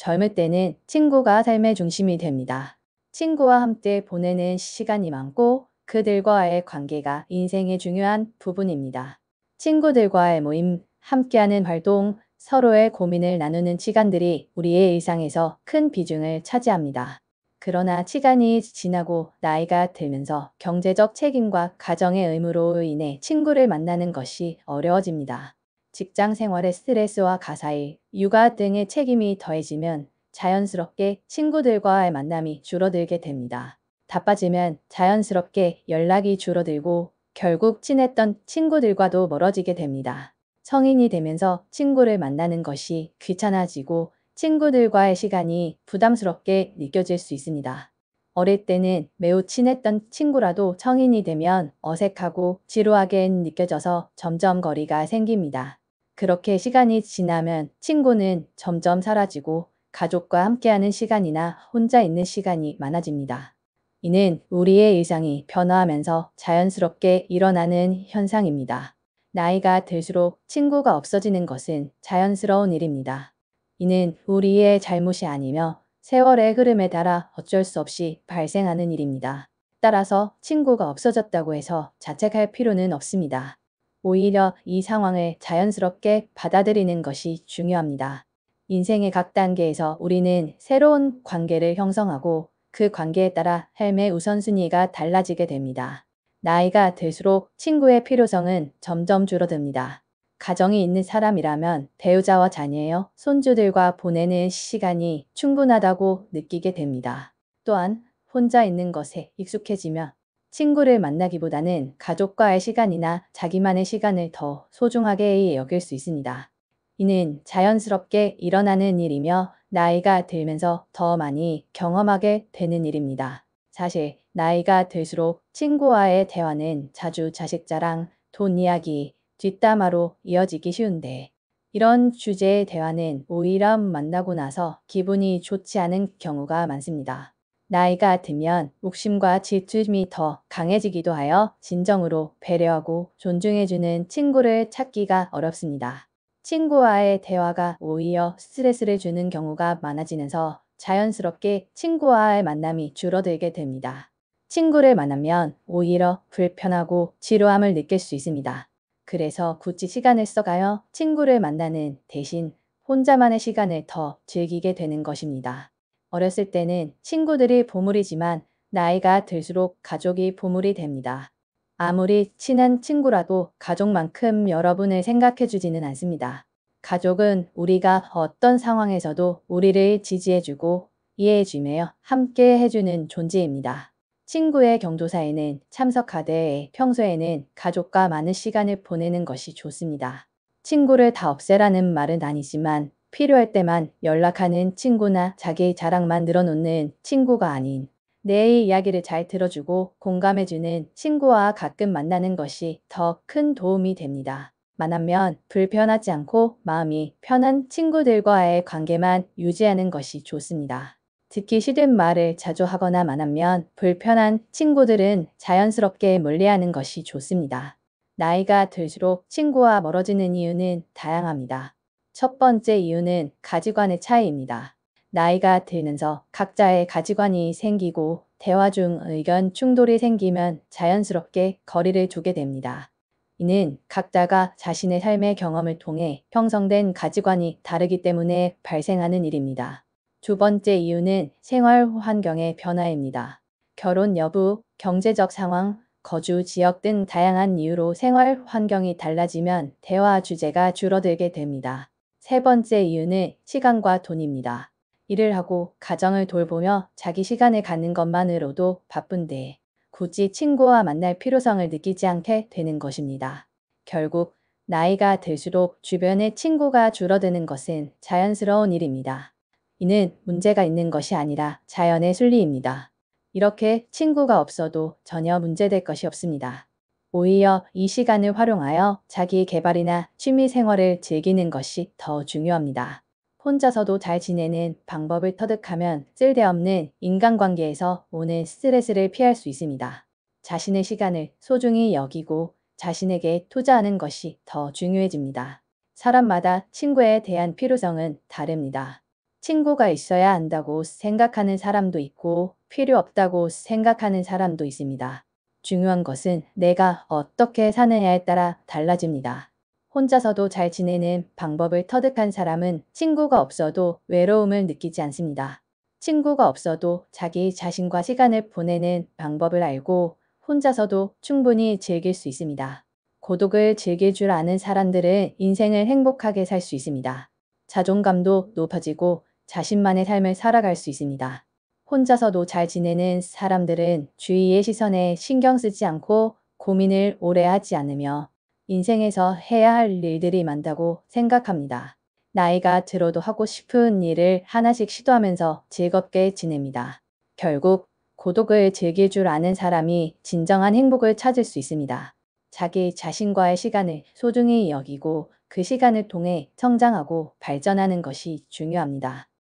젊을 때는 친구가 삶의 중심이 됩니다. 친구와 함께 보내는 시간이 많고 그들과의 관계가 인생의 중요한 부분입니다. 친구들과의 모임, 함께하는 활동, 서로의 고민을 나누는 시간들이 우리의 일상에서 큰 비중을 차지합니다. 그러나 시간이 지나고 나이가 들면서 경제적 책임과 가정의 의무로 인해 친구를 만나는 것이 어려워집니다. 직장 생활의 스트레스와 가사일, 육아 등의 책임이 더해지면 자연스럽게 친구들과의 만남이 줄어들게 됩니다. 다빠지면 자연스럽게 연락이 줄어들고 결국 친했던 친구들과도 멀어지게 됩니다. 성인이 되면서 친구를 만나는 것이 귀찮아지고 친구들과의 시간이 부담스럽게 느껴질 수 있습니다. 어릴 때는 매우 친했던 친구라도 성인이 되면 어색하고 지루하게 느껴져서 점점 거리가 생깁니다. 그렇게 시간이 지나면 친구는 점점 사라지고 가족과 함께하는 시간이나 혼자 있는 시간이 많아집니다. 이는 우리의 일상이 변화하면서 자연스럽게 일어나는 현상입니다. 나이가 들수록 친구가 없어지는 것은 자연스러운 일입니다. 이는 우리의 잘못이 아니며 세월의 흐름에 따라 어쩔 수 없이 발생하는 일입니다. 따라서 친구가 없어졌다고 해서 자책할 필요는 없습니다. 오히려 이 상황을 자연스럽게 받아들이는 것이 중요합니다. 인생의 각 단계에서 우리는 새로운 관계를 형성하고 그 관계에 따라 삶의 우선순위가 달라지게 됩니다. 나이가 들수록 친구의 필요성은 점점 줄어듭니다. 가정이 있는 사람이라면 배우자와 자녀여 손주들과 보내는 시간이 충분하다고 느끼게 됩니다. 또한 혼자 있는 것에 익숙해지면 친구를 만나기보다는 가족과의 시간이나 자기만의 시간을 더 소중하게 여길 수 있습니다. 이는 자연스럽게 일어나는 일이며 나이가 들면서 더 많이 경험하게 되는 일입니다. 사실 나이가 들수록 친구와의 대화는 자주 자식 자랑, 돈 이야기, 뒷담화로 이어지기 쉬운데 이런 주제의 대화는 오히려 만나고 나서 기분이 좋지 않은 경우가 많습니다. 나이가 들면 욕심과 질투심이 더 강해지기도 하여 진정으로 배려하고 존중해주는 친구를 찾기가 어렵습니다. 친구와의 대화가 오히려 스트레스를 주는 경우가 많아지면서 자연스럽게 친구와의 만남이 줄어들게 됩니다. 친구를 만나면 오히려 불편하고 지루함을 느낄 수 있습니다. 그래서 굳이 시간을 써가여 친구를 만나는 대신 혼자만의 시간을 더 즐기게 되는 것입니다. 어렸을 때는 친구들이 보물이지만 나이가 들수록 가족이 보물이 됩니다. 아무리 친한 친구라도 가족만큼 여러분을 생각해주지는 않습니다. 가족은 우리가 어떤 상황에서도 우리를 지지해주고 이해해주며 함께 해주는 존재입니다. 친구의 경조사에는 참석하되 평소에는 가족과 많은 시간을 보내는 것이 좋습니다. 친구를 다 없애라는 말은 아니지만 필요할 때만 연락하는 친구나 자기 자랑만 늘어놓는 친구가 아닌 내 이야기를 잘 들어주고 공감해주는 친구와 가끔 만나는 것이 더 큰 도움이 됩니다. 만하면 불편하지 않고 마음이 편한 친구들과의 관계만 유지하는 것이 좋습니다. 듣기 싫은 말을 자주 하거나 만하면 불편한 친구들은 자연스럽게 멀리하는 것이 좋습니다. 나이가 들수록 친구와 멀어지는 이유는 다양합니다. 첫 번째 이유는 가치관의 차이입니다. 나이가 들면서 각자의 가치관이 생기고 대화 중 의견 충돌이 생기면 자연스럽게 거리를 두게 됩니다. 이는 각자가 자신의 삶의 경험을 통해 형성된 가치관이 다르기 때문에 발생하는 일입니다. 두 번째 이유는 생활 환경의 변화입니다. 결혼 여부, 경제적 상황, 거주 지역 등 다양한 이유로 생활 환경이 달라지면 대화 주제가 줄어들게 됩니다. 세 번째 이유는 시간과 돈입니다. 일을 하고 가정을 돌보며 자기 시간을 갖는 것만으로도 바쁜데 굳이 친구와 만날 필요성을 느끼지 않게 되는 것입니다. 결국 나이가 들수록 주변의 친구가 줄어드는 것은 자연스러운 일입니다. 이는 문제가 있는 것이 아니라 자연의 순리입니다. 이렇게 친구가 없어도 전혀 문제될 것이 없습니다. 오히려 이 시간을 활용하여 자기 개발이나 취미 생활을 즐기는 것이 더 중요합니다. 혼자서도 잘 지내는 방법을 터득하면 쓸데없는 인간관계에서 오는 스트레스를 피할 수 있습니다. 자신의 시간을 소중히 여기고 자신에게 투자하는 것이 더 중요해집니다. 사람마다 친구에 대한 필요성은 다릅니다. 친구가 있어야 한다고 생각하는 사람도 있고 필요 없다고 생각하는 사람도 있습니다. 중요한 것은 내가 어떻게 사느냐에 따라 달라집니다. 혼자서도 잘 지내는 방법을 터득한 사람은 친구가 없어도 외로움을 느끼지 않습니다. 친구가 없어도 자기 자신과 시간을 보내는 방법을 알고 혼자서도 충분히 즐길 수 있습니다. 고독을 즐길 줄 아는 사람들은 인생을 행복하게 살 수 있습니다. 자존감도 높아지고 자신만의 삶을 살아갈 수 있습니다. 혼자서도 잘 지내는 사람들은 주위의 시선에 신경 쓰지 않고 고민을 오래 하지 않으며 인생에서 해야 할 일들이 많다고 생각합니다. 나이가 들어도 하고 싶은 일을 하나씩 시도하면서 즐겁게 지냅니다. 결국 고독을 즐길 줄 아는 사람이 진정한 행복을 찾을 수 있습니다. 자기 자신과의 시간을 소중히 여기고 그 시간을 통해 성장하고 발전하는 것이 중요합니다.